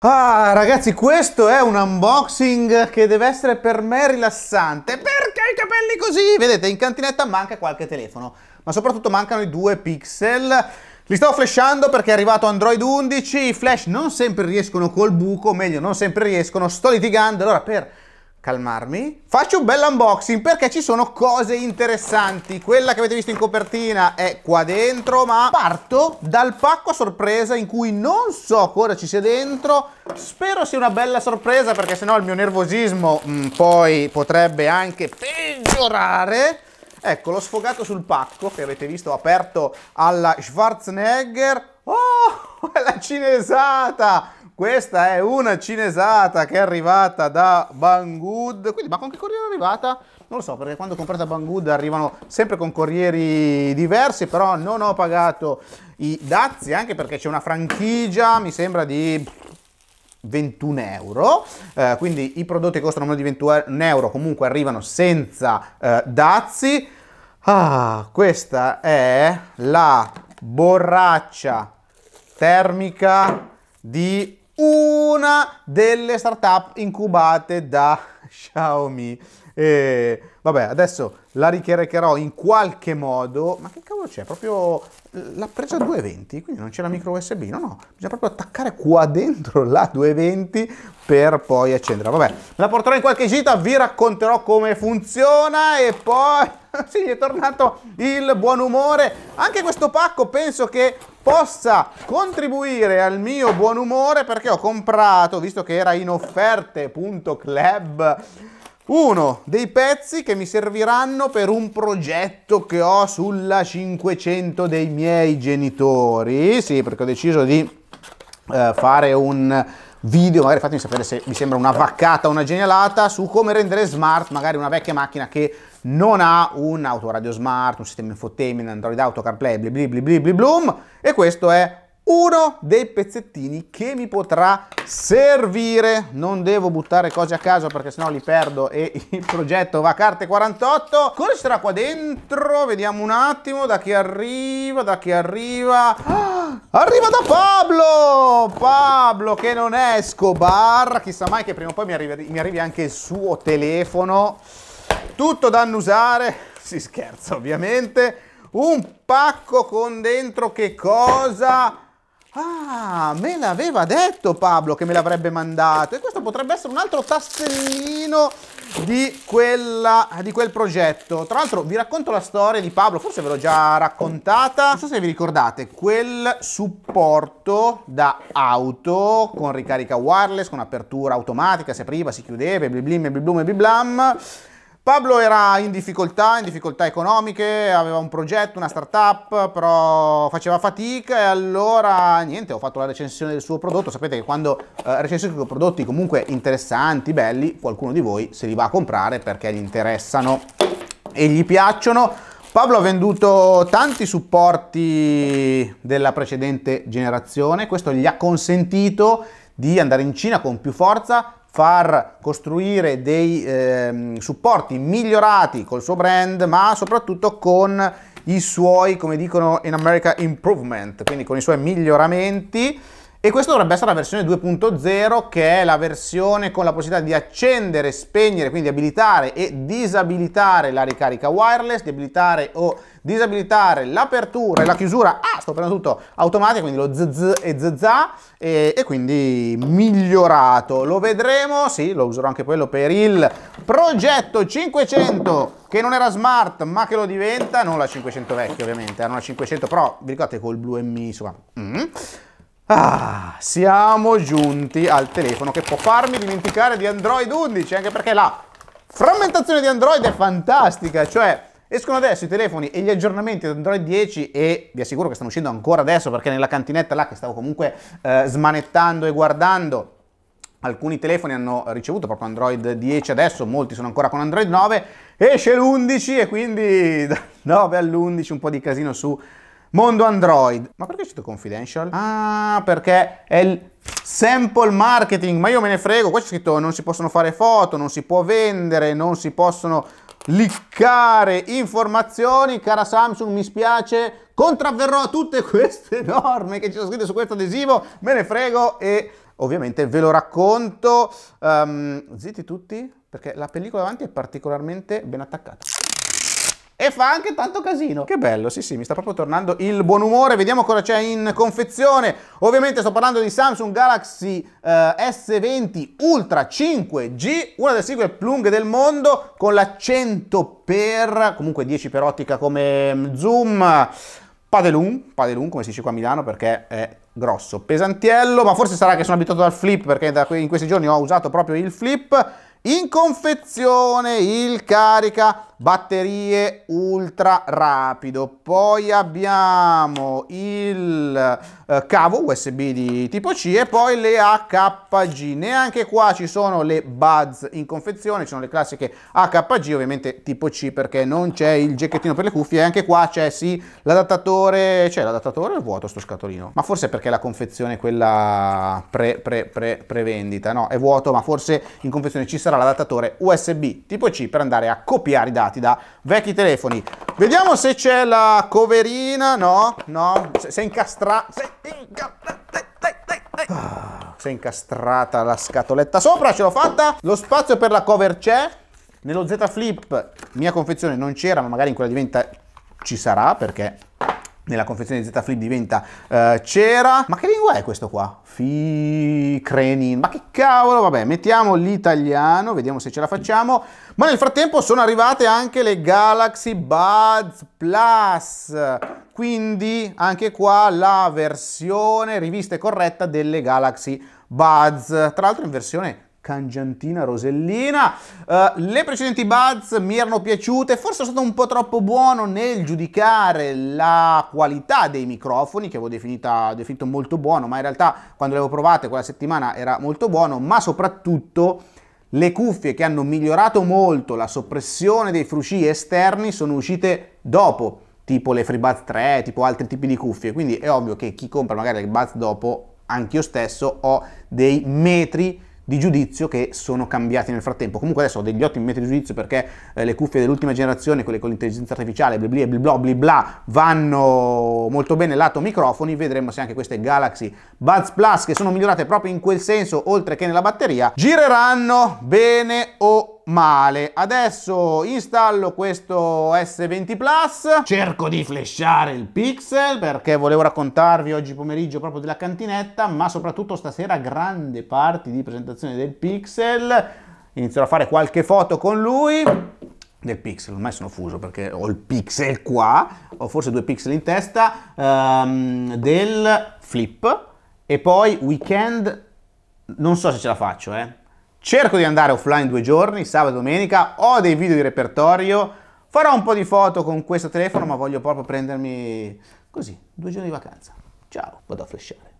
Ah, ragazzi, questo è un unboxing che deve essere per me rilassante. Perché i capelli così? Vedete, in cantinetta manca qualche telefono, ma soprattutto mancano i due pixel. Li stavo flashando perché è arrivato Android 11, i flash non sempre riescono col buco, o meglio, non sempre riescono, sto litigando, allora per calmarmi. Faccio un bel unboxing perché ci sono cose interessanti. Quella che avete visto in copertina è qua dentro, ma parto dal pacco a sorpresa in cui non so cosa ci sia dentro. Spero sia una bella sorpresa perché sennò il mio nervosismo mh, mm, poi potrebbe anche peggiorare. Ecco, l'ho sfogato sul pacco che avete visto aperto alla Schwarzenegger. Oh, è la cinesata! Questa è una cinesata che è arrivata da Banggood. Quindi, ma con che corriere è arrivata? Non lo so, perché quando ho comprato a Banggood arrivano sempre con corrieri diversi, però non ho pagato i dazi, anche perché c'è una franchigia, mi sembra di 21 euro, eh, quindi i prodotti che costano meno di 21 euro comunque arrivano senza eh, dazi. Ah, questa è la borraccia termica di una delle startup incubate da Xiaomi. E vabbè, adesso la ricercherò in qualche modo. Ma che cavolo c'è? Proprio eh, l'ha presa 220, quindi non c'è la micro USB. No, no, bisogna proprio attaccare qua dentro la 220 per poi accenderla. Vabbè, la porterò in qualche gita, vi racconterò come funziona e poi sì, è tornato il buon umore. Anche questo pacco penso che possa contribuire al mio buon umore perché ho comprato, visto che era in offerte.club, uno dei pezzi che mi serviranno per un progetto che ho sulla 500 dei miei genitori. Sì, perché ho deciso di eh, fare un video, magari fatemi sapere se vi sembra una vaccata o una genialata, su come rendere smart magari una vecchia macchina che non ha un autoradio smart, un sistema infotainment, Android Auto, CarPlay, bliblablablablum, e questo è uno dei pezzettini che mi potrà servire. Non devo buttare cose a caso perché sennò li perdo e il progetto va a carte 48. Cosa sarà qua dentro? Vediamo un attimo da chi arriva, da chi arriva... Ah! Arriva da Pablo! Pablo che non è Escobar. Chissà mai che prima o poi mi arrivi, mi arrivi anche il suo telefono. Tutto da annusare. Si scherza ovviamente. Un pacco con dentro che cosa? Ah, me l'aveva detto Pablo che me l'avrebbe mandato. E questo potrebbe essere un altro tassellino di, quella, di quel progetto. Tra l'altro vi racconto la storia di Pablo, forse ve l'ho già raccontata. Non so se vi ricordate, quel supporto da auto con ricarica wireless, con apertura automatica, si apriva, si chiudeva, bliblim, bliblim, bliblam. bliblam Pablo era in difficoltà, in difficoltà economiche, aveva un progetto, una startup, però faceva fatica e allora niente, ho fatto la recensione del suo prodotto. Sapete che quando eh, recensisco prodotti comunque interessanti, belli, qualcuno di voi se li va a comprare perché gli interessano e gli piacciono. Pablo ha venduto tanti supporti della precedente generazione, questo gli ha consentito di andare in Cina con più forza, far costruire dei eh, supporti migliorati col suo brand, ma soprattutto con i suoi, come dicono in America, improvement, quindi con i suoi miglioramenti e questa dovrebbe essere la versione 2.0 che è la versione con la possibilità di accendere, spegnere, quindi abilitare e disabilitare la ricarica wireless, di abilitare o disabilitare l'apertura e la chiusura, ah sto prendendo tutto automatico, quindi lo zzz e zzzà, e, e quindi migliorato. Lo vedremo, sì, lo userò anche quello per il progetto 500 che non era smart ma che lo diventa, non la 500 vecchia ovviamente, era una 500 però vi ricordate col blu e mi, insomma... Mm. Ah, siamo giunti al telefono che può farmi dimenticare di Android 11, anche perché la frammentazione di Android è fantastica, cioè escono adesso i telefoni e gli aggiornamenti di Android 10 e vi assicuro che stanno uscendo ancora adesso perché nella cantinetta là che stavo comunque eh, smanettando e guardando alcuni telefoni hanno ricevuto proprio Android 10 adesso, molti sono ancora con Android 9, esce l'11 e quindi dal 9 all'11 un po' di casino su Mondo Android. Ma perché c'è uscito Confidential? Ah, perché è il sample marketing. Ma io me ne frego. Qua c'è scritto non si possono fare foto, non si può vendere, non si possono liccare informazioni. Cara Samsung, mi spiace. Contravverrò a tutte queste norme che ci sono scritte su questo adesivo. Me ne frego e ovviamente ve lo racconto. Um, zitti tutti, perché la pellicola davanti è particolarmente ben attaccata e fa anche tanto casino. Che bello, sì sì, mi sta proprio tornando il buon umore. Vediamo cosa c'è in confezione. Ovviamente sto parlando di Samsung Galaxy eh, S20 Ultra 5G, una delle sigle plunghe del mondo, con la 100 x comunque 10 x ottica come mm, zoom. Padelun, Padelun come si dice qua a Milano perché è grosso, pesantiello, ma forse sarà che sono abituato al flip perché in questi giorni ho usato proprio il flip in confezione il carica batterie ultra rapido, poi abbiamo il eh, cavo USB di tipo C e poi le AKG. Neanche qua ci sono le Buds in confezione, ci sono le classiche AKG, ovviamente tipo C perché non c'è il gecchettino per le cuffie, anche qua c'è sì l'adattatore, c'è l'adattatore o è vuoto sto scatolino? Ma forse perché la confezione è quella pre, pre, pre, vendita, no? È vuoto, ma forse in confezione ci sarà sarà l'adattatore USB tipo C per andare a copiare i dati da vecchi telefoni. Vediamo se c'è la coverina, no, no, si è incastrata, si è incastrata la scatoletta sopra, ce l'ho fatta, lo spazio per la cover c'è, nello Z Flip mia confezione non c'era, ma magari in quella diventa ci sarà perché nella confezione di Z Flip diventa uh, cera. Ma che lingua è questo qua? Fi crenin. Ma che cavolo, vabbè, mettiamo l'italiano, vediamo se ce la facciamo. Ma nel frattempo sono arrivate anche le Galaxy Buds Plus. Quindi anche qua la versione rivista e corretta delle Galaxy Buds. Tra l'altro in versione Cangiantina Rosellina. Uh, le precedenti buzz mi erano piaciute, forse sono stato un po' troppo buono nel giudicare la qualità dei microfoni, che avevo definita, definito molto buono, ma in realtà quando le avevo provate quella settimana era molto buono, ma soprattutto le cuffie che hanno migliorato molto la soppressione dei frusci esterni sono uscite dopo, tipo le FreeBuds 3, tipo altri tipi di cuffie, quindi è ovvio che chi compra magari le Buds dopo, anch'io stesso ho dei metri di giudizio che sono cambiati nel frattempo. Comunque adesso ho degli ottimi metri di giudizio perché eh, le cuffie dell'ultima generazione, quelle con l'intelligenza artificiale, blibli, blibla, blibla, vanno molto bene lato microfoni, vedremo se anche queste Galaxy Buds Plus, che sono migliorate proprio in quel senso, oltre che nella batteria, gireranno bene o male. Adesso installo questo S20 Plus, cerco di flashare il pixel perché volevo raccontarvi oggi pomeriggio proprio della cantinetta, ma soprattutto stasera grande parte di presentazione del pixel. Inizierò a fare qualche foto con lui del pixel, ormai sono fuso perché ho il pixel qua, ho forse due pixel in testa, um, del flip e poi weekend, non so se ce la faccio eh, Cerco di andare offline due giorni, sabato e domenica, ho dei video di repertorio, farò un po' di foto con questo telefono, ma voglio proprio prendermi così, due giorni di vacanza. Ciao, vado a flashare.